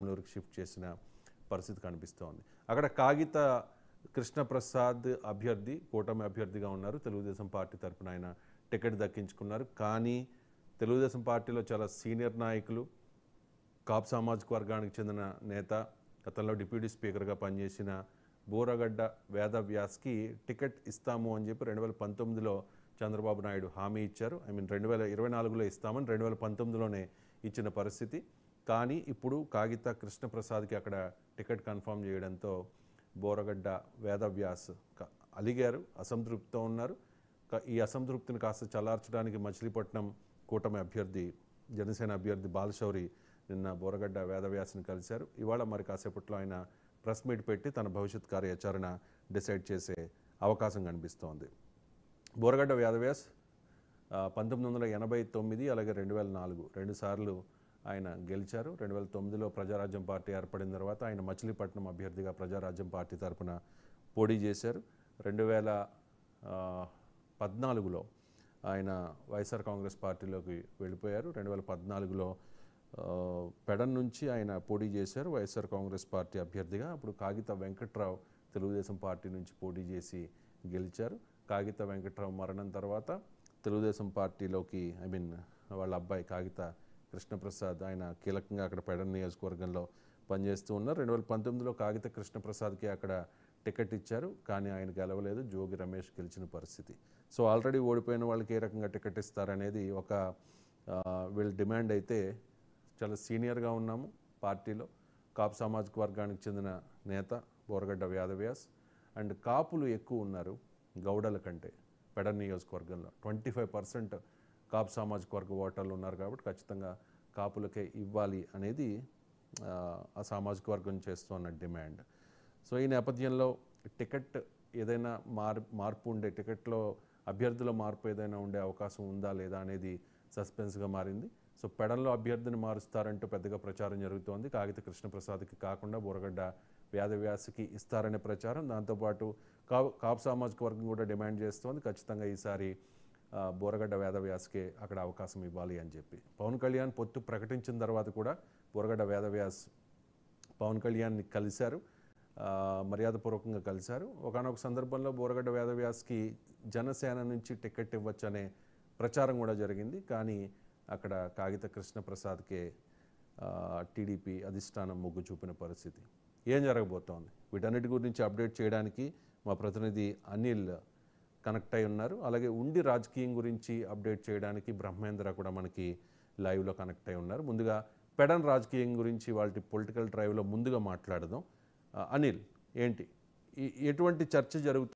బెంగళూరుకి షిఫ్ట్ చేసిన పరిస్థితి కనిపిస్తోంది అక్కడ కాగిత కృష్ణప్రసాద్ అభ్యర్థి కూటమి అభ్యర్థిగా ఉన్నారు తెలుగుదేశం పార్టీ తరఫున ఆయన టికెట్ దక్కించుకున్నారు కానీ తెలుగుదేశం పార్టీలో చాలా సీనియర్ నాయకులు కాపు సామాజిక వర్గానికి చెందిన నేత గతంలో డిప్యూటీ స్పీకర్గా పనిచేసిన బోరగడ్డ వేదవ్యాస్కి టికెట్ ఇస్తాము అని చెప్పి రెండు వేల పంతొమ్మిదిలో చంద్రబాబు నాయుడు హామీ ఇచ్చారు ఐ మీన్ రెండు వేల ఇరవై నాలుగులో ఇస్తామని రెండు వేల పంతొమ్మిదిలోనే ఇచ్చిన పరిస్థితి కానీ ఇప్పుడు కాగిత కృష్ణప్రసాద్కి అక్కడ టికెట్ కన్ఫర్మ్ చేయడంతో బోరగడ్డ వేదవ్యాస్ అలిగారు అసంతృప్తితో ఉన్నారు ఈ అసంతృప్తిని కాస్త చల్లార్చడానికి మచిలీపట్నం కూటమి అభ్యర్థి జనసేన అభ్యర్థి బాలశౌరి నిన్న బోరగడ్డ వేదవ్యాస్ని కలిశారు ఇవాళ మరి కాసేపట్లో ఆయన ప్రెస్ మీట్ పెట్టి తన భవిష్యత్ కార్యాచరణ డిసైడ్ చేసే అవకాశం కనిపిస్తోంది బోరగడ్డ వేదవ్యాస్ పంతొమ్మిది వందల ఎనభై తొమ్మిది అలాగే రెండు వేల నాలుగు రెండుసార్లు ఆయన గెలిచారు రెండు వేల తొమ్మిదిలో ప్రజారాజ్యం పార్టీ ఏర్పడిన తర్వాత ఆయన మచిలీపట్నం అభ్యర్థిగా ప్రజారాజ్యం పార్టీ తరఫున పోటీ చేశారు రెండు వేల పద్నాలుగులో ఆయన వైఎస్ఆర్ కాంగ్రెస్ పార్టీలోకి వెళ్ళిపోయారు రెండు వేల పద్నాలుగులో పెడన్ నుంచి ఆయన పోటీ చేశారు వైఎస్ఆర్ కాంగ్రెస్ పార్టీ అభ్యర్థిగా అప్పుడు కాగిత వెంకట్రావు తెలుగుదేశం పార్టీ నుంచి పోటీ చేసి గెలిచారు కాగిత వెంకట్రావు మరణం తర్వాత తెలుగుదేశం పార్టీలోకి ఐ మీన్ వాళ్ళ అబ్బాయి కాగిత కృష్ణప్రసాద్ ఆయన కీలకంగా అక్కడ పెడన్ నియోజకవర్గంలో పనిచేస్తూ ఉన్నారు రెండు వేల పంతొమ్మిదిలో కాగిత కృష్ణప్రసాద్కి అక్కడ టికెట్ ఇచ్చారు కానీ ఆయన గెలవలేదు జోగి రమేష్ గెలిచిన పరిస్థితి సో ఆల్రెడీ ఓడిపోయిన వాళ్ళకి ఏ రకంగా టికెట్ ఇస్తారనేది ఒక వీళ్ళ డిమాండ్ అయితే చాలా సీనియర్గా ఉన్నాము పార్టీలో కాపు సామాజిక వర్గానికి చెందిన నేత బోరగడ్డ వ్యాధవ్యాస్ అండ్ కాపులు ఎక్కువ ఉన్నారు గౌడల కంటే పెడ నియోజకవర్గంలో ట్వంటీ ఫైవ్ పర్సెంట్ కాపు సామాజిక వర్గ ఓటర్లు ఉన్నారు కాబట్టి ఖచ్చితంగా కాపులకే ఇవ్వాలి అనేది ఆ సామాజిక వర్గం చేస్తున్న డిమాండ్ సో ఈ నేపథ్యంలో టికెట్ ఏదైనా మార్ మార్పు ఉండే టికెట్లో అభ్యర్థుల మార్పు ఏదైనా ఉండే అవకాశం ఉందా లేదా అనేది సస్పెన్స్గా మారింది సో పెడల్లో అభ్యర్థిని మారుస్తారంటూ పెద్దగా ప్రచారం జరుగుతోంది కాగిత కృష్ణప్రసాద్కి కాకుండా వ్యాధి వ్యాధవ్యాసకి ఇస్తారనే ప్రచారం దాంతోపాటు కా కాపు సామాజిక వర్గం కూడా డిమాండ్ చేస్తోంది ఖచ్చితంగా ఈసారి బోరగడ్డ వేద వ్యాస్కే అక్కడ అవకాశం ఇవ్వాలి అని చెప్పి పవన్ కళ్యాణ్ పొత్తు ప్రకటించిన తర్వాత కూడా బోరగడ్డ వేద వ్యాస్ పవన్ కళ్యాణ్ని కలిశారు మర్యాదపూర్వకంగా కలిశారు ఒకనొక సందర్భంలో బోరగడ్డ వేద వ్యాస్కి జనసేన నుంచి టికెట్ ఇవ్వచ్చు అనే ప్రచారం కూడా జరిగింది కానీ అక్కడ కాగిత కృష్ణప్రసాద్కే టీడీపీ అధిష్టానం మొగ్గు చూపిన పరిస్థితి ఏం జరగబోతోంది వీటన్నిటి గురించి అప్డేట్ చేయడానికి మా ప్రతినిధి అనిల్ కనెక్ట్ అయి ఉన్నారు అలాగే ఉండి రాజకీయం గురించి అప్డేట్ చేయడానికి బ్రహ్మేంద్ర కూడా మనకి లైవ్లో కనెక్ట్ అయి ఉన్నారు ముందుగా పెడన్ రాజకీయం గురించి వాళ్ళ పొలిటికల్ డ్రైవ్లో ముందుగా మాట్లాడదాం అనిల్ ఏంటి ఎటువంటి చర్చ జరుగుతుంది